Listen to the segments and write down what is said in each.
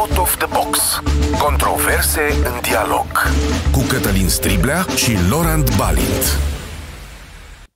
Out of the Box. Controverse în dialog. Cu Cătălin Striblea și Laurent Balint.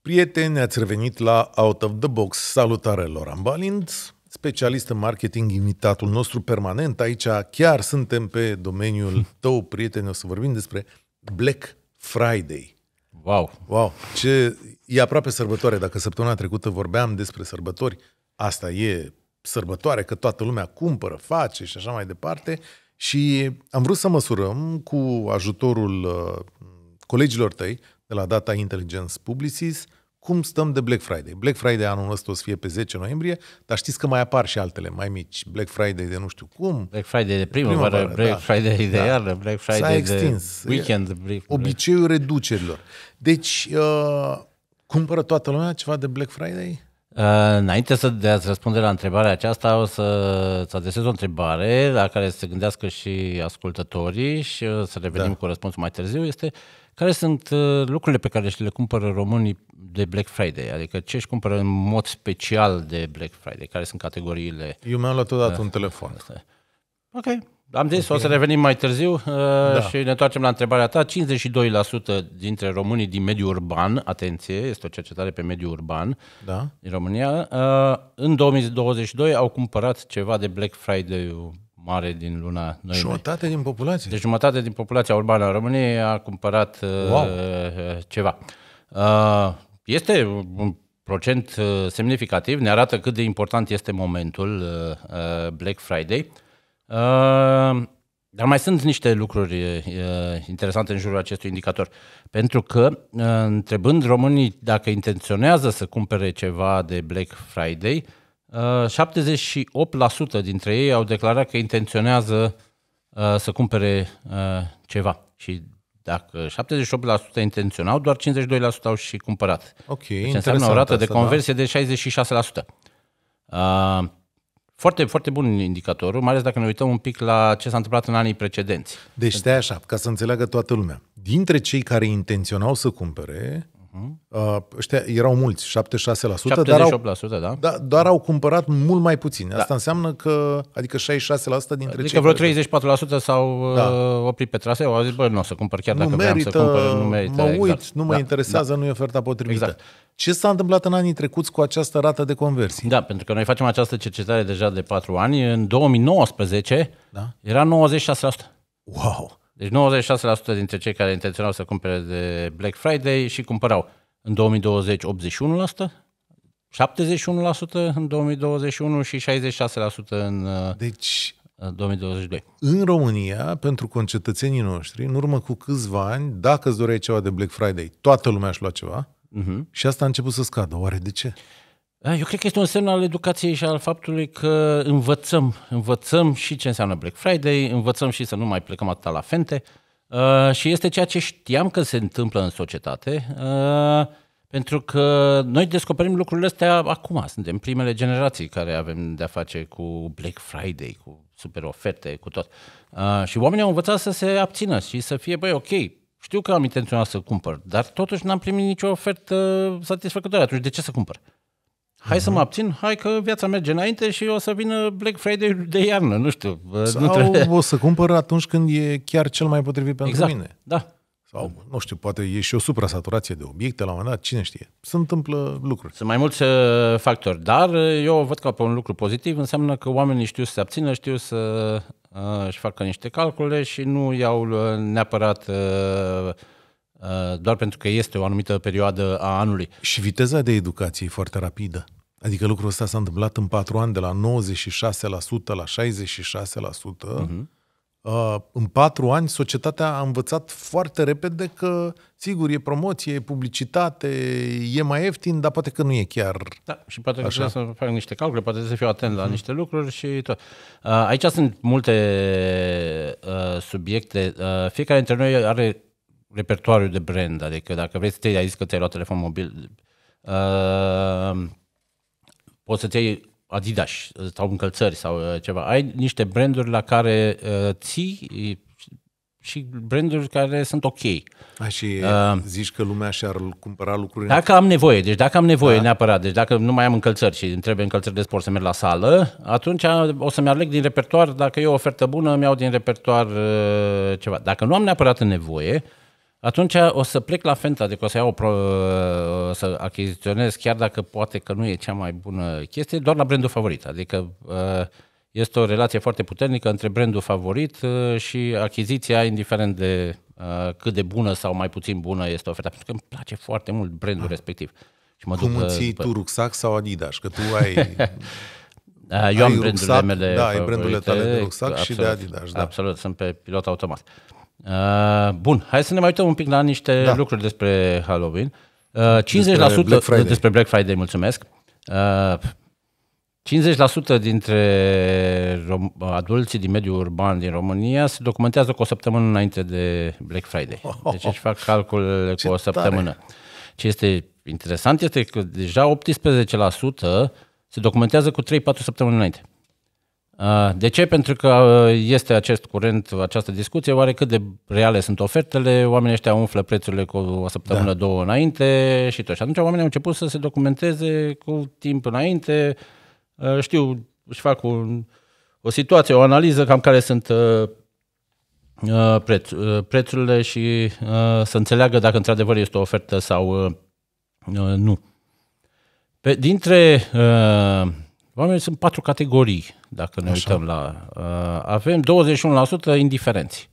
Prieteni, ați revenit la Out of the Box. Salutare, Laurent Balint, specialist în marketing, invitatul nostru permanent. Aici chiar suntem pe domeniul tău, prieteni. O să vorbim despre Black Friday. Wow! Wow! Ce, e aproape sărbătoare. Dacă săptămâna trecută vorbeam despre sărbători, asta e sărbătoare, că toată lumea cumpără, face și așa mai departe. Și am vrut să măsurăm cu ajutorul uh, colegilor tăi de la Data Intelligence Publicis cum stăm de Black Friday. Black Friday anul ăsta o să fie pe 10 noiembrie, dar știți că mai apar și altele mai mici. Black Friday de nu știu cum. Black Friday de primăvară, primăvară Black da. Friday de da. iarnă, Black Friday extins. de weekend. Black... Obiceiul reducerilor. Deci, uh, cumpără toată lumea ceva de Black Friday? Uh, înainte să de răspunde la întrebarea aceasta, o să îți adresez o întrebare la care să se gândească și ascultătorii și să revenim da. cu răspunsul mai târziu. Este care sunt uh, lucrurile pe care și le cumpără românii de Black Friday? Adică ce își cumpără în mod special de Black Friday? Care sunt categoriile? Eu mi-am luat odată uh, un telefon. Asta. Ok. Am zis, okay. o să revenim mai târziu uh, da. și ne întoarcem la întrebarea ta. 52% dintre românii din mediul urban, atenție, este o cercetare pe mediul urban da. din România, uh, în 2022 au cumpărat ceva de Black Friday mare din luna noiembrie. Jumătate din populație? Deci jumătate din populația urbană a României a cumpărat uh, wow. Uh, ceva. Uh, este un procent uh, semnificativ, ne arată cât de important este momentul uh, uh Black Friday. Uh, Uh, dar mai sunt niște lucruri uh, interesante în jurul acestui indicator. Pentru că, uh, întrebând românii dacă intenționează să cumpere ceva de Black Friday, uh, 78% dintre ei au declarat că intenționează uh, să cumpere uh, ceva. Și dacă 78% intenționau, doar 52% au și cumpărat. Ok, deci înseamnă o rată asta, da. de conversie da. de 66%. Uh, foarte, foarte bun indicatorul, mai ales dacă ne uităm un pic la ce s-a întâmplat în anii precedenți. Deci stai așa, ca să înțeleagă toată lumea. Dintre cei care intenționau să cumpere, Uh, ăștia erau mulți, 76%, 78%, dar, au, da? da? Dar au cumpărat mult mai puțin. Asta Da. înseamnă că, adică 66% dintre adică cei... Adică vreo 34% s-au uh, da. oprit pe traseu, au zis, bă, nu o să cumpăr chiar nu dacă merită, vreau să cumpăr, nu merită. Mă uit, exact. nu mă da. interesează, da. nu e oferta potrivită. Exact. Ce s-a întâmplat în anii trecuți cu această rată de conversie? Da, pentru că noi facem această cercetare deja de 4 ani. În 2019 da? era 96%. Wow! Deci 96% dintre cei care intenționau să cumpere de Black Friday și cumpărau în 2020 81%, 71% în 2021 și 66% în uh, deci, 2022. În România, pentru concetățenii noștri, în urmă cu câțiva ani, dacă îți doreai ceva de Black Friday, toată lumea își lua ceva uh-huh. și asta a început să scadă. Oare de ce? Uh, da, eu cred că este un semn al educației și al faptului că învățăm, învățăm și ce înseamnă Black Friday, învățăm și să nu mai plecăm atâta la fente uh, și este ceea ce știam că se întâmplă în societate, uh, pentru că noi descoperim lucrurile astea acum, suntem primele generații care avem de-a face cu Black Friday, cu super oferte, cu tot. Uh, și oamenii au învățat să se abțină și să fie, băi, ok, știu că am intenționat să cumpăr, dar totuși n-am primit nicio ofertă satisfăcătoare, atunci de ce să cumpăr? Uh, Hai să mă mhm. abțin, hai că viața merge înainte și o să vină Black Friday de iarnă, nu știu. Sau nu trebuie... o să cumpăr atunci când e chiar cel mai potrivit pentru exact. mine. Da. Sau, nu știu, poate e și o suprasaturație de obiecte la un moment dat, cine știe. Se întâmplă lucruri. Sunt mai mulți uh, factori, dar uh, eu o văd ca pe un lucru pozitiv, înseamnă că oamenii știu să se abțină, știu să uh, își facă niște calcule și nu iau neapărat uh, Uh, doar pentru că este o anumită perioadă a anului. Și viteza de educație e foarte rapidă. Adică lucrul ăsta s-a întâmplat în patru ani de la 96% la 66%. Mhm. Uh-huh. În patru ani societatea a învățat foarte repede că, sigur, e promoție, e publicitate, e mai ieftin, dar poate că nu e chiar Da, și poate așa. că trebuie să fac niște calcule, poate să fiu atent uh-huh. la mhm. niște lucruri și tot. Uh, aici sunt multe uh, subiecte. Fiecare dintre noi are repertoriu de brand, adică dacă vrei să te ai zis că ți-ai luat telefon mobil, uh, poți să-ți iei Adidas sau încălțări sau uh, ceva. Ai niște branduri la care uh, ții și branduri care sunt ok. A, și uh, zici că lumea și-ar cumpăra lucruri? Dacă am nevoie, deci dacă am nevoie da. neapărat, deci dacă nu mai am încălțări și îmi trebuie încălțări de sport să merg la sală, atunci o să-mi aleg din repertoar, dacă e o ofertă bună, îmi iau din repertoar uh, ceva. Dacă nu am neapărat nevoie, atunci o să plec la Fenta, adică o să iau, o pro, o să achiziționez, chiar dacă poate că nu e cea mai bună chestie, doar la brandul favorit. Adică uh, este o relație foarte puternică între brandul favorit uh, și achiziția, indiferent de uh, cât de bună sau mai puțin bună este oferta. Pentru că îmi place foarte mult brandul ah. respectiv. Și mă Cum duc, îți după... tu rucsac sau Adidas? Că tu ai... Da, eu ai am brandurile mele Da, ai brandurile tale de rucsac absolut, și de Adidas. Da. Absolut, sunt pe pilot automat. Uh, bun, hai să ne mai uităm un pic la niște da. lucruri despre Halloween. Uh, 50% despre Black Friday, despre Black Friday mulțumesc. Uh, 50% dintre rom- adulții din mediul urban din România se documentează cu o săptămână înainte de Black Friday. Deci își fac calculele Ce cu o săptămână. Tare. Ce este interesant este că deja 18% se documentează cu 3-4 săptămâni înainte. Ah, de ce? Pentru că ah, este acest curent, această discuție, oare cât de reale sunt ofertele, oamenii ăștia umflă prețurile cu o săptămână, da. două înainte și tot. Și atunci oamenii au început să se documenteze cu timp înainte, ah, știu, își fac un, o situație, o analiză cam care sunt preț, prețurile și să înțeleagă dacă într-adevăr este o ofertă sau nu. Pe, dintre Oamenii sunt patru categorii, dacă ne Așa. uităm la... Uh, avem 21% indiferenți.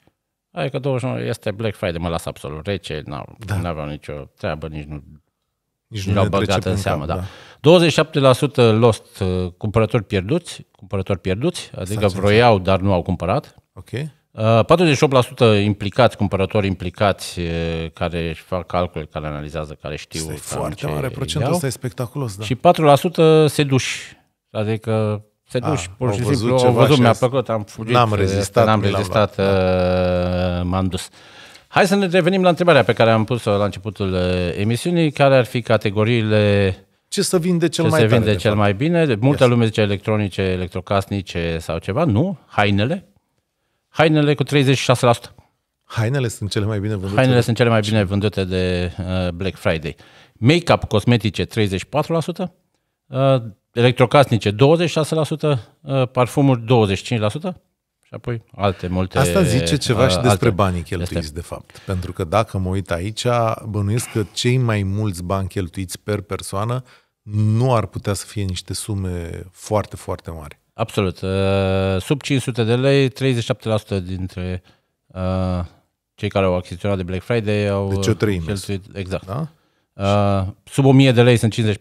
Adică 21 este Black Friday, mă las absolut rece, n-au, da. n-aveau nicio treabă, nici nu nici nu l-au băgat în seamă. da. da. 27% lost, uh, cumpărători pierduți, cumpărători pierduți, adică vroiau, dar nu au cumpărat. Ok. 48% uh, implicați, cumpărători implicați uh, care își fac calcule, care analizează, care știu. Este foarte mare procentul ăsta, e spectaculos. Da. Și 4% seduși Adică te duci, A, ah, pur și simplu, au văzut, mi-a plăcut, am fugit, n-am rezistat, n-am rezistat uh, m-am dus. Hai să ne revenim la întrebarea pe care am pus-o la începutul uh, emisiunii, care ar fi categoriile ce să vinde cel ce mai se vinde tare, cel mai bine. Multă yes. lume zice electronice, electrocasnice sau ceva. Nu, hainele. Hainele cu 36%. Hainele sunt cele mai bine vândute. Hainele de... sunt cele mai bine vândute de uh, Black Friday. Make-up cosmetice 34% electrocasnice 26%, uh, parfumuri 25% și apoi alte multe... Asta zice ceva alte. Uh, și despre banii cheltuiți, este... de fapt. Pentru că dacă mă uit aici, bănuiesc că cei mai mulți bani cheltuiți per persoană nu ar putea să fie niște sume foarte, foarte mari. Absolut. Uh, sub 500 de lei, 37% dintre cei care au achiziționat de Black Friday au deci cheltuit... Exact. Da? Sub 1000 de lei sunt 54%.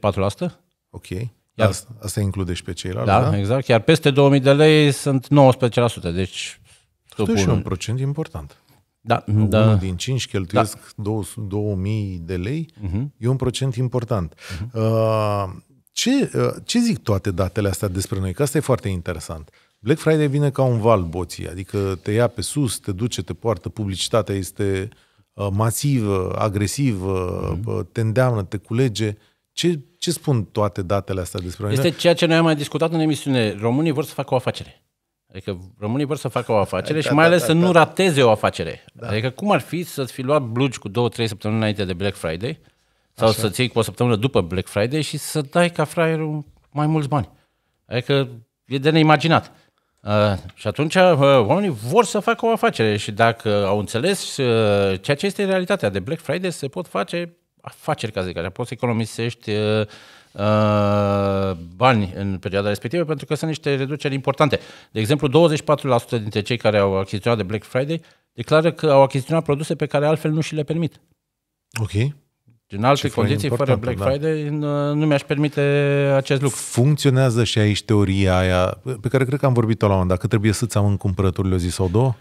Ok. Iar, asta, asta include și pe ceilalți, da? Da, exact. Iar peste 2000 de lei sunt 19%, deci... Totuși un procent important. Da, Unul da. din cinci cheltuiesc da. 200, 2000 de lei, uh-huh. e un procent important. Uh-huh. Uh, ce, uh, ce zic toate datele astea despre noi? Că asta e foarte interesant. Black Friday vine ca un val boții, adică te ia pe sus, te duce, te poartă, publicitatea este uh, masivă, agresivă, uh-huh. te îndeamnă, te culege. Uh, ce, ce spun toate datele astea despre România? Este ceea ce noi am mai discutat în emisiune. Românii vor să facă o afacere. Adică românii vor să facă o afacere da, și mai da, ales da, da, să da. nu rateze o afacere. Da. Adică cum ar fi să-ți fi luat blugi cu două, trei săptămâni înainte de Black Friday sau Așa. să-ți iei cu o săptămână după Black Friday și să dai ca fraierul mai mulți bani. Adică e de neimaginat. Uh, și atunci uh, oamenii vor să facă o afacere și dacă au înțeles uh, ceea ce este realitatea de Black Friday, se pot face afaceri, ca să zic așa, poți să economisești uh, uh, bani în perioada respectivă pentru că sunt niște reduceri importante. De exemplu, 24% dintre cei care au achiziționat de Black Friday declară că au achiziționat produse pe care altfel nu și le permit. Ok. În alte Ce condiții, fără Black da. Friday, uh, nu mi-aș permite acest lucru. Funcționează și aici teoria aia, pe care cred că am vorbit-o la un moment dat, că trebuie să-ți amân cumpărăturile o zi sau două?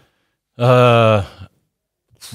Uh,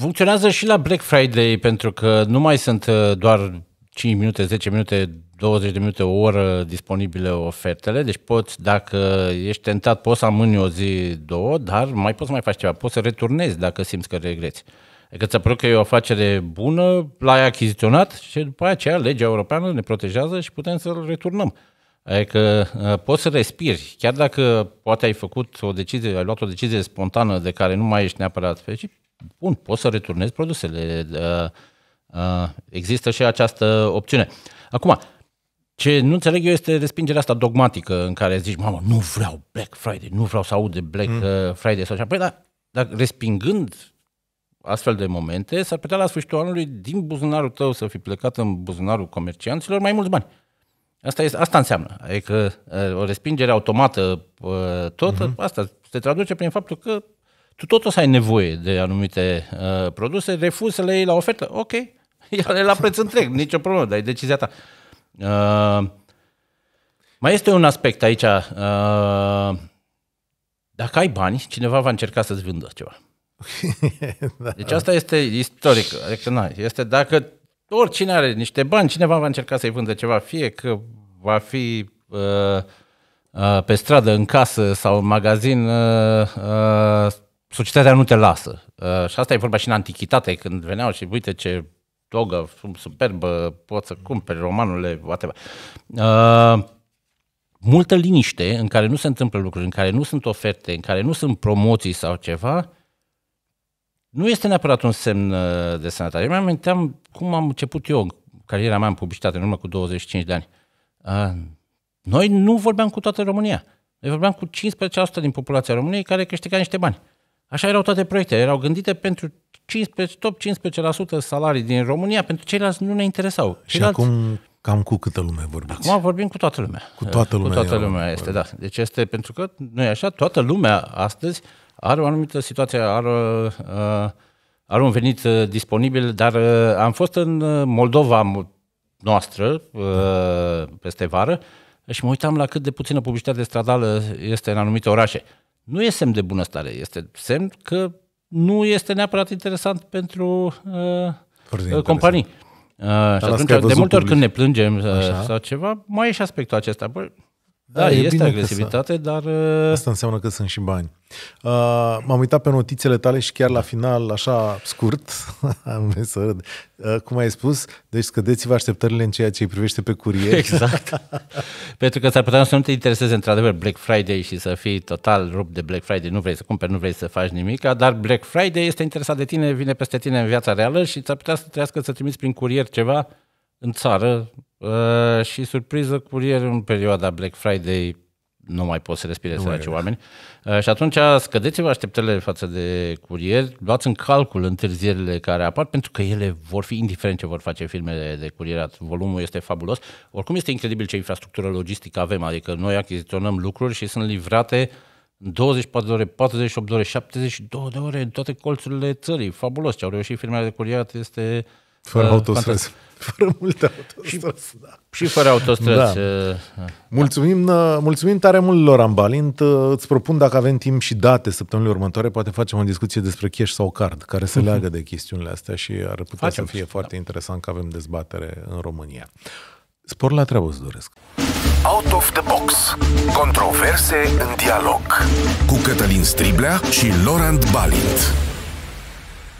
funcționează și la Black Friday pentru că nu mai sunt uh, doar 5 minute, 10 minute, 20 de minute, o oră disponibile ofertele, deci poți, dacă ești tentat, poți să amâni o zi, două, dar mai poți să mai faci ceva, poți să returnezi dacă simți că regreți. Adică ți-a părut că e o afacere bună, l-ai achiziționat și după aceea legea europeană ne protejează și putem să-l returnăm. Adică uh, poți să respiri, chiar dacă poate ai făcut o decizie, ai luat o decizie spontană de care nu mai ești neapărat fericit, bun, poți să returnezi produsele. Da, există și această opțiune. Acum, ce nu înțeleg eu este respingerea asta dogmatică în care zici, mamă, nu vreau Black Friday, nu vreau să aud de Black mm. Uh, Friday sau așa. Păi, dar, dar respingând astfel de momente, s-ar putea la sfârșitul anului din buzunarul tău să fi plecat în buzunarul comercianților mai mulți bani. Asta, este, asta înseamnă. Adică o respingere automată uh, tot, mm-hmm. asta se traduce prin faptul că tu tot o să ai nevoie de anumite uh, produse, refuz să le iei la ofertă, ok, ia-le la preț întreg, nicio problemă, dar e decizia ta. Uh, mai este un aspect aici, uh, dacă ai bani, cineva va încerca să-ți vândă ceva. da. Deci asta este istoric, adică na, este dacă oricine are niște bani, cineva va încerca să-i vândă ceva, fie că va fi uh, uh, pe stradă, în casă sau în magazin, uh, uh, societatea nu te lasă. Uh, și asta e vorba și în antichitate, când veneau și uite ce togă superbă, poți să cumperi romanurile, whatever. Uh, multă liniște în care nu se întâmplă lucruri, în care nu sunt oferte, în care nu sunt promoții sau ceva, nu este neapărat un semn uh, de sănătate. Eu mi-am cum am început eu cariera mea în publicitate, în urmă cu 25 de ani. Uh, noi nu vorbeam cu toată România. Noi vorbeam cu 15% din populația României care câștiga niște bani. Așa erau toate proiectele, erau gândite pentru 15, top 15% salarii din România, pentru ceilalți nu ne interesau. Și ceilalți... acum cam cu câtă lume vorbiți? Acum vorbim cu toată lumea. Cu toată lumea. Cu toată lumea, este, vorbim. da. Deci este pentru că, nu e așa, toată lumea astăzi are o anumită situație, are, uh, are un venit uh, disponibil, dar uh, am fost în Moldova noastră peste vară și mă uitam la cât de puțină publicitate stradală este în anumite orașe nu e semn de bunăstare, este semn că nu este neapărat interesant pentru uh, uh companii. Uh, și atunci, de multe ori public. când ne plângem uh, sau ceva, mai e și aspectul acesta. Bă, da, da este agresivitate, să... dar... Asta uh, înseamnă că sunt și bani. Uh, m-am uitat pe notițele tale și chiar la final, așa scurt, am venit să râd. Uh, cum ai spus, deci scădeți-vă așteptările în ceea ce îi privește pe curier. Exact. Pentru că s-ar putea să nu te intereseze într-adevăr Black Friday și să fii total rupt de Black Friday, nu vrei să cumperi, nu vrei să faci nimic, dar Black Friday este interesat de tine, vine peste tine în viața reală și s-ar putea să trăiască să trimiți prin curier ceva în țară, Uh, și surpriză, curier în perioada Black Friday nu mai pot să respire săraci oameni. Uh, și atunci uh, scădeți-vă așteptările față de curier, luați în calcul întârzierile care apar, pentru că ele vor fi, indiferent ce vor face firmele de curierat, volumul este fabulos. Oricum este incredibil ce infrastructură logistică avem, adică noi achiziționăm lucruri și sunt livrate 24 de ore, 48 de ore, 72 de ore în toate colțurile țării. Fabulos ce au reușit firmele de curierat este uh, fără uh, autostrăzi. Fără multe autostrăzi, și, da. Și fără autostrăzi. Da. Uh, uh, da. Mulțumim, uh, mulțumim tare mult, Loran Balint. Îți propun, dacă avem timp și date săptămânile următoare, poate facem o discuție despre cash sau card, care se mhm. leagă de chestiunile astea și ar putea facem să fie și, da. foarte da. interesant că avem dezbatere în România. Spor la treabă îți doresc. Out of the Box. Controverse în dialog. Cu Cătălin Striblea și Laurent Balint.